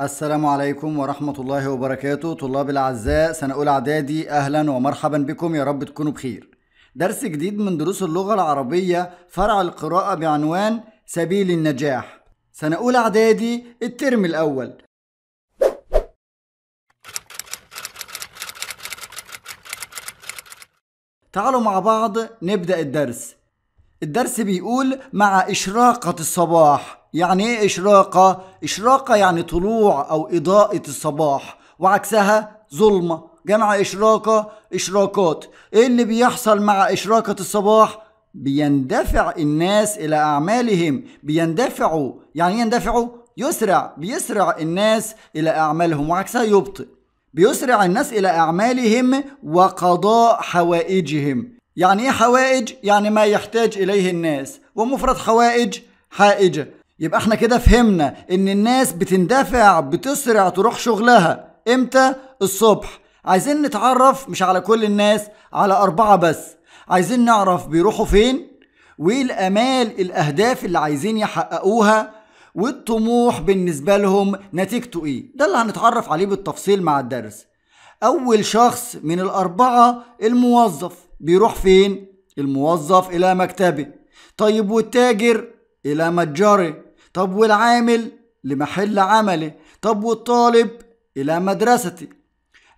السلام عليكم ورحمة الله وبركاته طلاب الأعزاء سنة أولى إعدادي أهلا ومرحبا بكم يا رب تكونوا بخير درس جديد من دروس اللغة العربية فرع القراءة بعنوان سبيل النجاح سنة أولى إعدادي الترم الأول تعالوا مع بعض نبدأ الدرس الدرس بيقول مع إشراقة الصباح يعني ايه اشراقه اشراقه يعني طلوع او اضاءه الصباح وعكسها ظلمه جمع اشراقه اشراقات ايه اللي بيحصل مع اشراقه الصباح بيندفع الناس الى اعمالهم بيندفعوا يعني إيه يندفعوا يسرع بيسرع الناس الى اعمالهم وعكسها يبطئ بيسرع الناس الى اعمالهم وقضاء حوائجهم يعني ايه حوائج يعني ما يحتاج اليه الناس ومفرد حوائج حائجه يبقى احنا كده فهمنا ان الناس بتندفع بتسرع تروح شغلها امتى الصبح عايزين نتعرف مش على كل الناس على أربعة بس عايزين نعرف بيروحوا فين وايه الامال الاهداف اللي عايزين يحققوها والطموح بالنسبة لهم نتيجته ايه ده اللي هنتعرف عليه بالتفصيل مع الدرس اول شخص من الاربعة الموظف بيروح فين الموظف الى مكتبه طيب والتاجر الى متجره طب والعامل لمحل عملي طب والطالب إلى مدرستي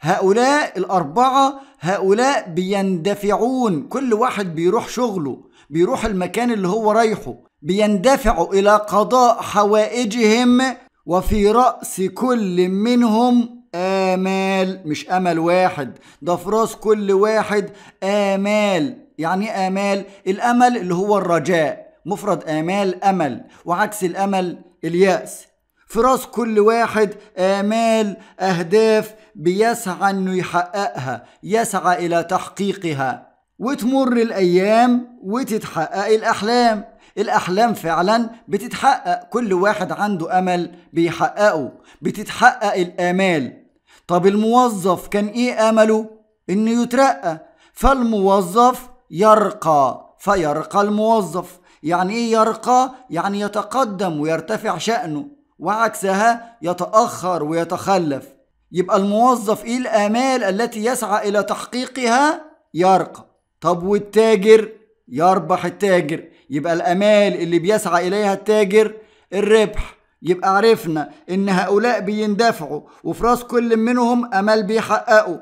هؤلاء الأربعة هؤلاء بيندفعون كل واحد بيروح شغله بيروح المكان اللي هو رايحه بيندفعوا إلى قضاء حوائجهم وفي رأس كل منهم آمال مش أمل واحد ده في رأس كل واحد آمال يعني إيه آمال الأمل اللي هو الرجاء مفرد آمال أمل وعكس الأمل اليأس في راس كل واحد آمال أهداف بيسعى إنه يحققها يسعى إلى تحقيقها وتمر الأيام وتتحقق الأحلام الأحلام فعلا بتتحقق كل واحد عنده أمل بيحققه بتتحقق الآمال طب الموظف كان إيه أمله؟ إنه يترقى فالموظف يرقى فيرقى الموظف يعني ايه يرقى يعني يتقدم ويرتفع شأنه وعكسها يتأخر ويتخلف يبقى الموظف ايه الآمال التي يسعى إلى تحقيقها يرقى طب والتاجر يربح التاجر يبقى الأمال اللي بيسعى إليها التاجر الربح يبقى عرفنا إن هؤلاء بيندفعوا وفي راس كل منهم أمل بيحققوا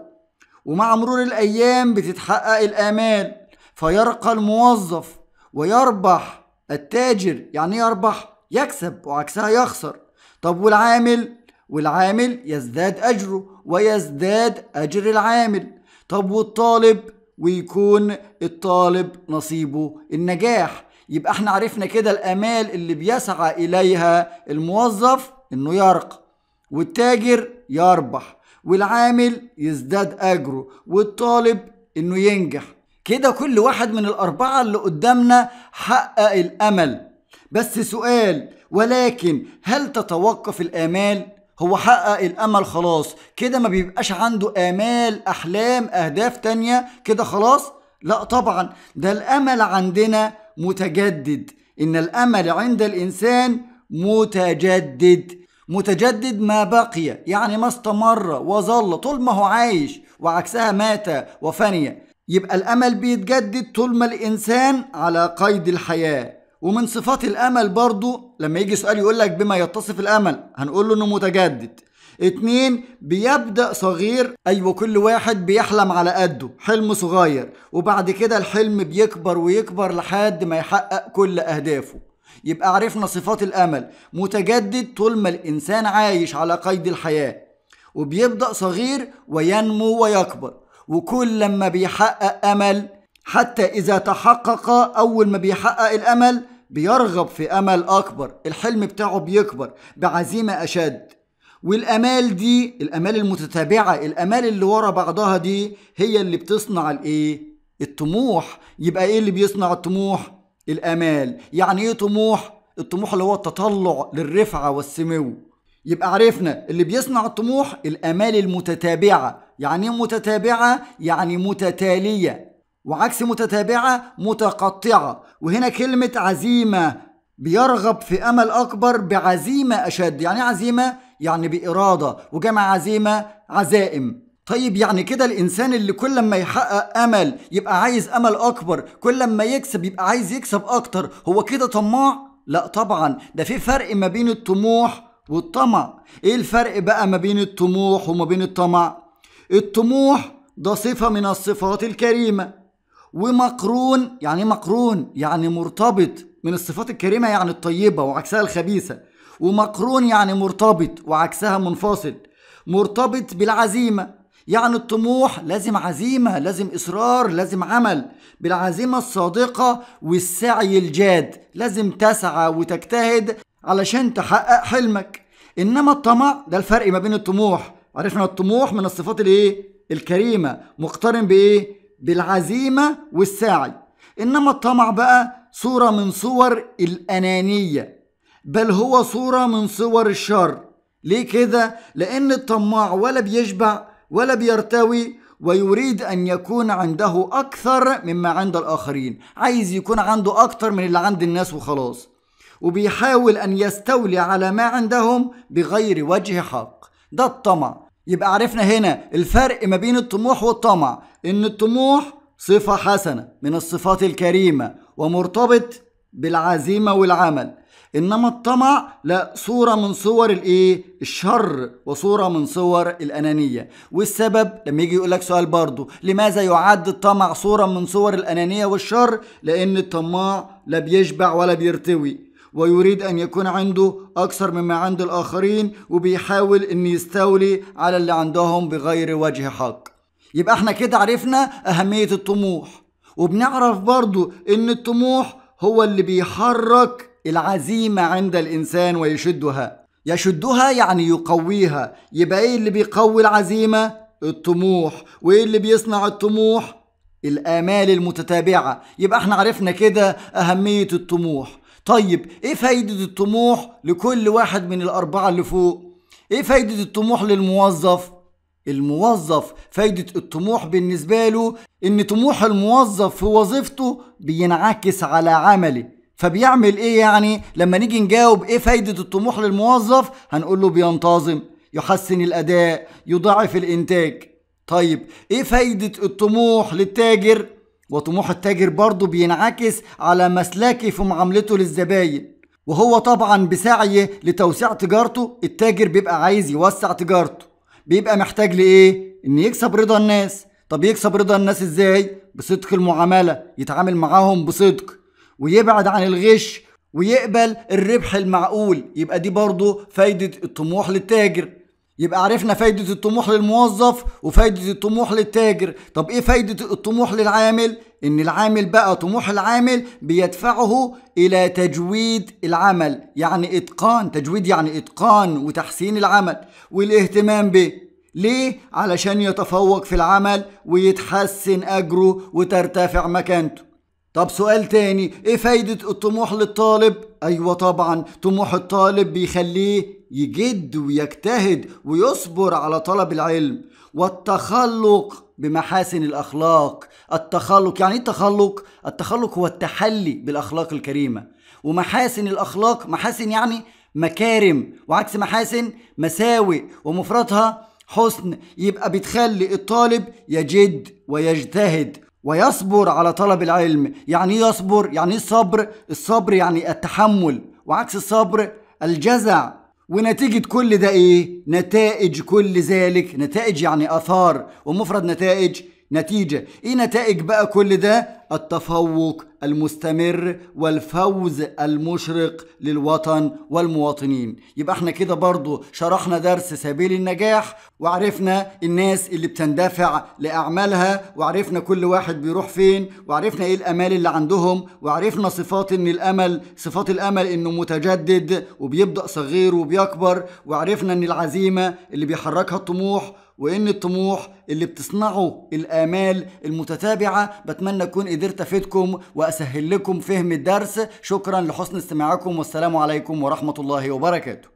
ومع مرور الأيام بتتحقق الآمال فيرقى الموظف ويربح التاجر يعني يربح يكسب وعكسها يخسر طب والعامل والعامل يزداد أجره ويزداد أجر العامل طب والطالب ويكون الطالب نصيبه النجاح يبقى احنا عرفنا كده الامال اللي بيسعى اليها الموظف انه يرقى والتاجر يربح والعامل يزداد اجره والطالب انه ينجح كده كل واحد من الأربعة اللي قدامنا حقق الأمل بس سؤال ولكن هل تتوقف الآمال؟ هو حقق الأمل خلاص كده ما بيبقاش عنده آمال أحلام أهداف تانية كده خلاص؟ لا طبعا ده الأمل عندنا متجدد إن الأمل عند الإنسان متجدد متجدد ما بقي يعني ما استمر وظل طول ما هو عايش وعكسها مات وفني يبقى الأمل بيتجدد طول ما الإنسان على قيد الحياة ومن صفات الأمل برضو لما يجي سؤال يقول لك بما يتصف الأمل هنقول له إنه متجدد اتنين بيبدأ صغير أيوة كل واحد بيحلم على قده حلم صغير وبعد كده الحلم بيكبر ويكبر لحد ما يحقق كل أهدافه يبقى عرفنا صفات الأمل متجدد طول ما الإنسان عايش على قيد الحياة وبيبدأ صغير وينمو ويكبر وكل لما بيحقق أمل حتى إذا تحقق أول ما بيحقق الأمل بيرغب في أمل أكبر الحلم بتاعه بيكبر بعزيمة أشد والامال دي الامال المتتابعه الامال اللي ورا بعضها دي هي اللي بتصنع الايه الطموح يبقى ايه اللي بيصنع الطموح الامال يعني ايه طموح الطموح اللي هو التطلع للرفعه والسمو يبقى عرفنا اللي بيصنع الطموح الآمال المتتابعة يعني إيه متتابعة يعني متتالية وعكس متتابعة متقطعة وهنا كلمة عزيمة بيرغب في أمل أكبر بعزيمة أشد يعني إيه عزيمة يعني بإرادة وجمع عزيمة عزائم طيب يعني كده الإنسان اللي كل ما يحقق أمل يبقى عايز أمل أكبر كل ما يكسب يبقى عايز يكسب أكتر هو كده طماع؟ لا طبعا ده في فرق ما بين الطموح والطمع ايه الفرق بقى ما بين الطموح وما بين الطمع الطموح ده صفة من الصفات الكريمة ومقرون يعني إيه مقرون يعني مرتبط من الصفات الكريمة يعني الطيبة وعكسها الخبيثة ومقرون يعني مرتبط وعكسها منفصل مرتبط بالعزيمة يعني الطموح لازم عزيمة لازم إصرار لازم عمل بالعزيمة الصادقة والسعي الجاد لازم تسعى وتجتهد علشان تحقق حلمك انما الطمع ده الفرق ما بين الطموح عرفنا الطموح من الصفات الايه الكريمه مقترن بايه بالعزيمه والسعي انما الطمع بقى صوره من صور الانانيه بل هو صوره من صور الشر ليه كده لان الطماع ولا بيشبع ولا بيرتوي ويريد ان يكون عنده اكثر مما عند الاخرين عايز يكون عنده اكثر من اللي عند الناس وخلاص وبيحاول أن يستولي على ما عندهم بغير وجه حق ده الطمع يبقى عرفنا هنا الفرق ما بين الطموح والطمع إن الطموح صفة حسنة من الصفات الكريمة ومرتبط بالعزيمة والعمل إنما الطمع لا صورة من صور الإيه؟ الشر وصورة من صور الأنانية والسبب لما يجي يقولك سؤال برضه لماذا يعد الطمع صورة من صور الأنانية والشر؟ لأن الطماع لا بيشبع ولا بيرتوي ويريد أن يكون عنده أكثر مما عند الآخرين وبيحاول أن يستولي على اللي عندهم بغير وجه حق يبقى احنا كده عرفنا أهمية الطموح وبنعرف برضو أن الطموح هو اللي بيحرك العزيمة عند الإنسان ويشدها يشدها يعني يقويها يبقى ايه اللي بيقوي العزيمة الطموح وايه اللي بيصنع الطموح الآمال المتتابعة يبقى احنا عرفنا كده أهمية الطموح طيب ايه فايدة الطموح لكل واحد من الأربعة اللي فوق؟ ايه فايدة الطموح للموظف؟ الموظف فايدة الطموح بالنسبة له ان طموح الموظف في وظيفته بينعكس على عمله فبيعمل ايه يعني لما نيجي نجاوب ايه فايدة الطموح للموظف هنقول له بينتظم يحسن الاداء يضعف الانتاج طيب ايه فايدة الطموح للتاجر وطموح التاجر برضه بينعكس على مسلكه في معاملته للزباين وهو طبعا بسعيه لتوسيع تجارته التاجر بيبقى عايز يوسع تجارته بيبقى محتاج لايه ان يكسب رضا الناس طب يكسب رضا الناس ازاي بصدق المعامله يتعامل معاهم بصدق ويبعد عن الغش ويقبل الربح المعقول يبقى دي برضه فايده الطموح للتاجر يبقى عرفنا فايدة الطموح للموظف وفايدة الطموح للتاجر طب ايه فايدة الطموح للعامل ان العامل بقى طموح العامل بيدفعه الى تجويد العمل يعني اتقان تجويد يعني اتقان وتحسين العمل والاهتمام به ليه علشان يتفوق في العمل ويتحسن اجره وترتفع مكانته طب سؤال تاني ايه فايدة الطموح للطالب؟ ايوه طبعا طموح الطالب بيخليه يجد ويجتهد ويصبر على طلب العلم والتخلق بمحاسن الاخلاق التخلق يعني ايه التخلق؟ التخلق هو التحلي بالاخلاق الكريمة ومحاسن الاخلاق محاسن يعني مكارم وعكس محاسن مساوئ ومفردها حسن يبقى بتخلي الطالب يجد ويجتهد ويصبر على طلب العلم يعني ايه يصبر يعني ايه الصبر الصبر يعني التحمل وعكس الصبر الجزع ونتيجة كل ده ايه نتائج كل ذلك نتائج يعني اثار ومفرد نتائج نتيجة إيه نتائج بقى كل ده التفوق المستمر والفوز المشرق للوطن والمواطنين يبقى احنا كده برضو شرحنا درس سبيل النجاح وعرفنا الناس اللي بتندفع لأعمالها وعرفنا كل واحد بيروح فين وعرفنا ايه الأمال اللي عندهم وعرفنا صفات ان الأمل صفات الأمل انه متجدد وبيبدأ صغير وبيكبر وعرفنا ان العزيمة اللي بيحركها الطموح وان الطموح اللي بتصنعه الامال المتتابعه بتمنى اكون قدرت افيدكم واسهل لكم فهم الدرس شكرا لحسن استماعكم والسلام عليكم ورحمه الله وبركاته